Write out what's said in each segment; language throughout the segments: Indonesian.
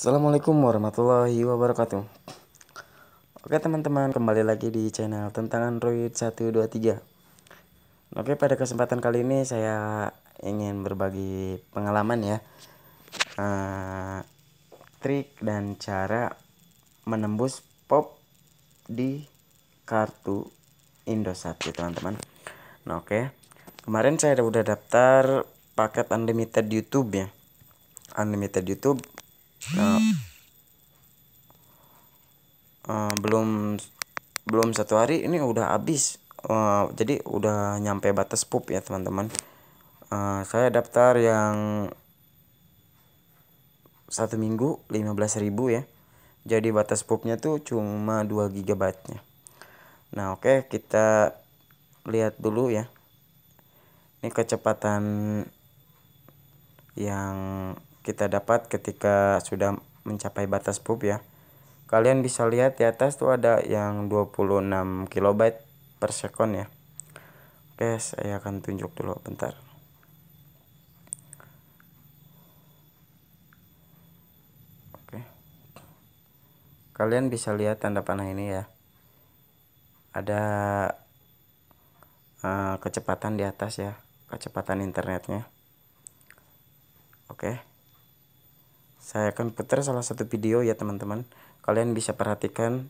Assalamualaikum warahmatullahi wabarakatuh Oke teman-teman kembali lagi di channel tentang Android 123 Oke pada kesempatan kali ini saya ingin berbagi pengalaman ya uh, Trik dan cara menembus pop di kartu Indosat ya teman-teman Nah oke kemarin saya udah daftar paket unlimited YouTube ya unlimited YouTube nah, eh, belum belum satu hari ini udah habis uh, jadi udah nyampe batas pup ya teman-teman uh, saya daftar yang satu minggu 15.000 ya jadi batas pupnya tuh cuma 2 GB nya nah oke okay, kita lihat dulu ya ini kecepatan yang kita dapat ketika sudah mencapai batas pub ya kalian bisa lihat di atas tuh ada yang 26 KB per second ya oke saya akan tunjuk dulu bentar oke kalian bisa lihat tanda panah ini ya ada uh, kecepatan di atas ya kecepatan internetnya oke okay saya akan putar salah satu video ya teman-teman kalian bisa perhatikan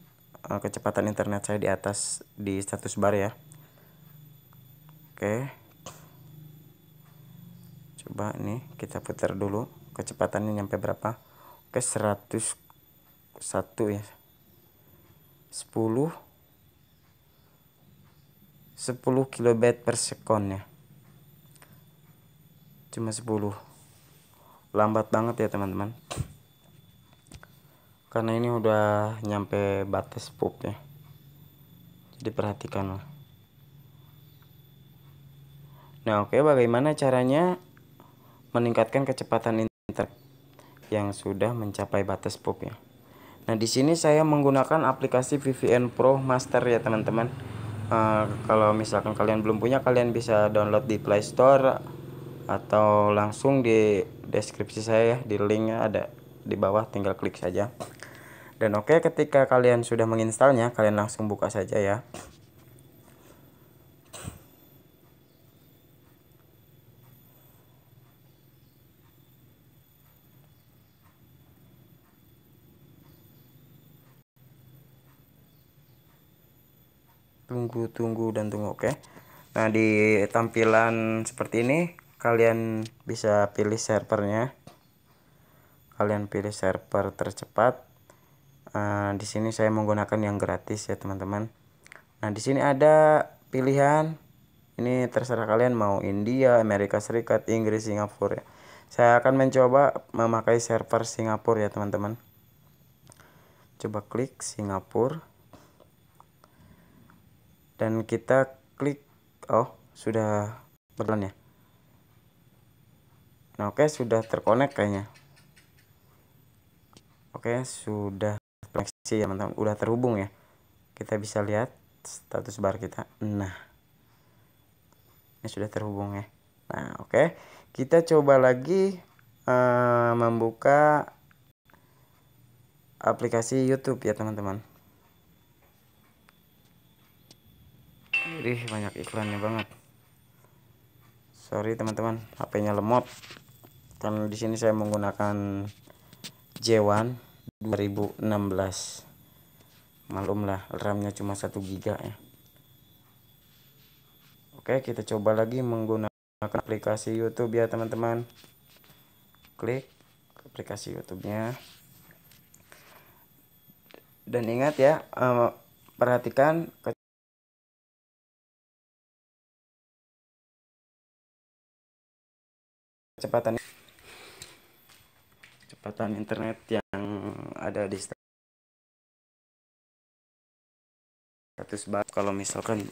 uh, kecepatan internet saya di atas di status bar ya oke coba nih kita putar dulu kecepatannya nyampe berapa oke 101 ya 10 10 kilobit per sekon ya cuma 10 lambat banget ya teman-teman karena ini udah nyampe batas pupnya jadi perhatikan lah nah oke okay, bagaimana caranya meningkatkan kecepatan inter yang sudah mencapai batas pup ya nah di sini saya menggunakan aplikasi VPN Pro Master ya teman-teman uh, kalau misalkan kalian belum punya kalian bisa download di Play Store atau langsung di deskripsi saya ya di linknya ada di bawah tinggal klik saja dan oke okay, ketika kalian sudah menginstalnya kalian langsung buka saja ya tunggu tunggu dan tunggu oke okay. nah di tampilan seperti ini kalian bisa pilih servernya kalian pilih server tercepat uh, di sini saya menggunakan yang gratis ya teman-teman nah di sini ada pilihan ini terserah kalian mau India Amerika Serikat Inggris Singapura ya. saya akan mencoba memakai server Singapura ya teman-teman coba klik Singapura dan kita klik oh sudah berlan ya nah oke okay, sudah terkonek kayaknya oke okay, sudah terkoneksi ya teman-teman udah terhubung ya kita bisa lihat status bar kita nah ini sudah terhubung ya nah oke okay. kita coba lagi uh, membuka aplikasi YouTube ya teman-teman Ih banyak iklannya banget sorry teman-teman HP-nya lemot karena di sini saya menggunakan J1 2016 malumlah RAM-nya cuma 1 giga ya Oke kita coba lagi menggunakan aplikasi YouTube ya teman-teman klik aplikasi YouTube-nya dan ingat ya eh, perhatikan kecepatan kecepatan internet yang ada di status bar kalau misalkan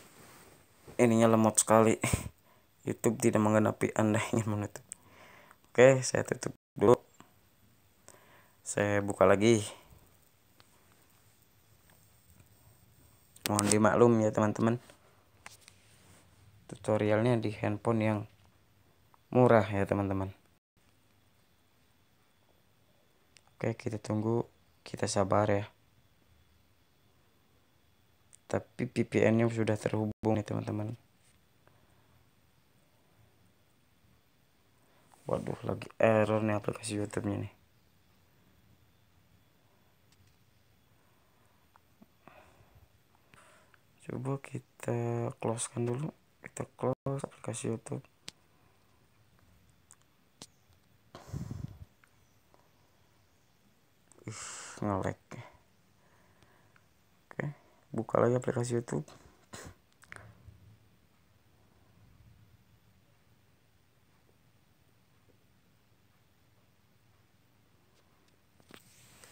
ininya lemot sekali YouTube tidak menggenapi anda ingin menutup oke saya tutup dulu saya buka lagi mohon dimaklum ya teman-teman tutorialnya di handphone yang murah ya teman-teman Oke, kita tunggu, kita sabar ya. Tapi VPN-nya sudah terhubung nih teman-teman. Waduh, lagi error nih aplikasi YouTube-nya nih. Coba kita close kan dulu. Kita close aplikasi YouTube. ngelek. oke buka lagi aplikasi YouTube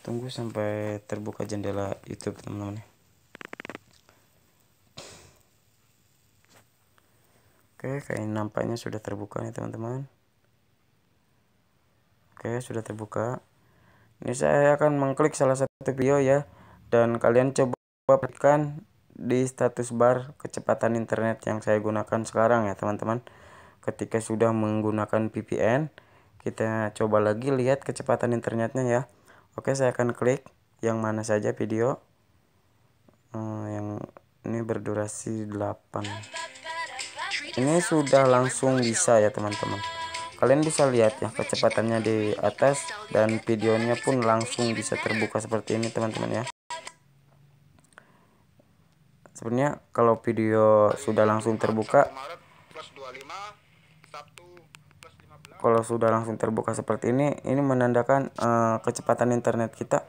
tunggu sampai terbuka jendela YouTube teman-teman Oke, kayak nampaknya sudah terbuka nih teman-teman. Oke, sudah terbuka ini saya akan mengklik salah satu video ya dan kalian coba perhatikan di status bar kecepatan internet yang saya gunakan sekarang ya teman-teman ketika sudah menggunakan VPN kita coba lagi lihat kecepatan internetnya ya oke saya akan klik yang mana saja video eh, yang ini berdurasi 8 ini sudah langsung bisa ya teman-teman kalian bisa lihat ya kecepatannya di atas dan videonya pun langsung bisa terbuka seperti ini teman-teman ya sebenarnya kalau video sudah langsung terbuka kalau sudah langsung terbuka seperti ini ini menandakan uh, kecepatan internet kita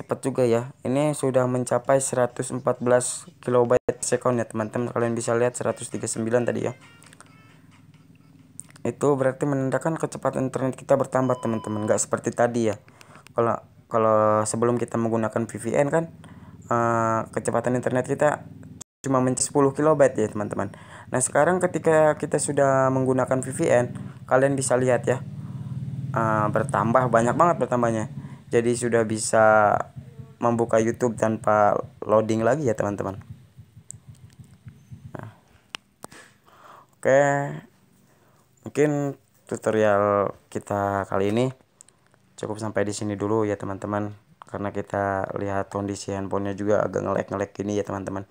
cepat juga ya ini sudah mencapai 114 kilobyte second ya teman-teman kalian bisa lihat 139 tadi ya itu berarti menandakan kecepatan internet kita bertambah teman-teman nggak seperti tadi ya kalau kalau sebelum kita menggunakan VPN kan uh, kecepatan internet kita cuma mencapai 10 kilobyte ya teman-teman nah sekarang ketika kita sudah menggunakan VPN kalian bisa lihat ya uh, bertambah banyak banget bertambahnya jadi sudah bisa membuka YouTube tanpa loading lagi ya teman-teman nah. oke okay mungkin tutorial kita kali ini cukup sampai di sini dulu ya teman-teman karena kita lihat kondisi handphonenya juga agak ngelek-ngelek gini ya teman-teman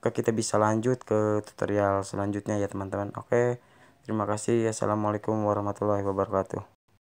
oke kita bisa lanjut ke tutorial selanjutnya ya teman-teman oke terima kasih assalamualaikum warahmatullahi wabarakatuh